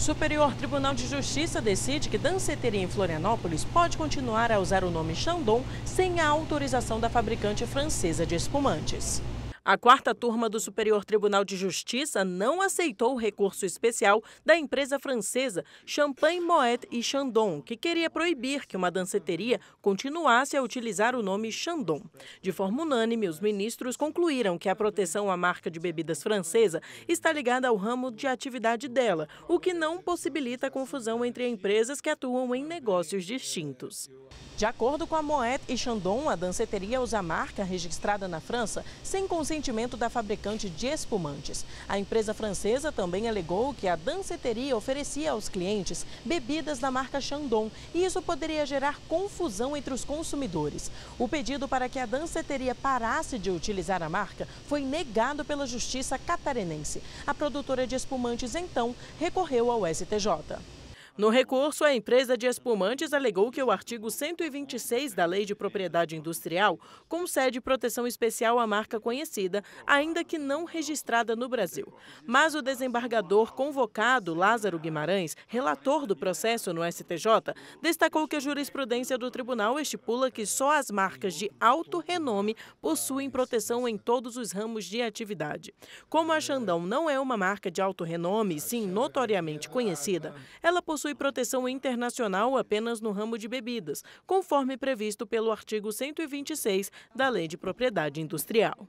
Superior Tribunal de Justiça decide que danceteria em Florianópolis pode continuar a usar o nome Chandon sem a autorização da fabricante francesa de espumantes. A quarta turma do Superior Tribunal de Justiça não aceitou o recurso especial da empresa francesa Champagne Moet e Chandon, que queria proibir que uma danceteria continuasse a utilizar o nome Chandon. De forma unânime, os ministros concluíram que a proteção à marca de bebidas francesa está ligada ao ramo de atividade dela, o que não possibilita a confusão entre empresas que atuam em negócios distintos. De acordo com a Moet e Chandon, a danceteria usa a marca registrada na França sem considerar consentimento da fabricante de espumantes. A empresa francesa também alegou que a danceteria oferecia aos clientes bebidas da marca Chandon e isso poderia gerar confusão entre os consumidores. O pedido para que a danceteria parasse de utilizar a marca foi negado pela Justiça catarinense. A produtora de espumantes, então, recorreu ao STJ. No recurso, a empresa de espumantes alegou que o artigo 126 da Lei de Propriedade Industrial concede proteção especial à marca conhecida, ainda que não registrada no Brasil. Mas o desembargador convocado, Lázaro Guimarães, relator do processo no STJ, destacou que a jurisprudência do tribunal estipula que só as marcas de alto renome possuem proteção em todos os ramos de atividade. Como a Xandão não é uma marca de alto renome, sim notoriamente conhecida, ela possui possui proteção internacional apenas no ramo de bebidas, conforme previsto pelo artigo 126 da Lei de Propriedade Industrial.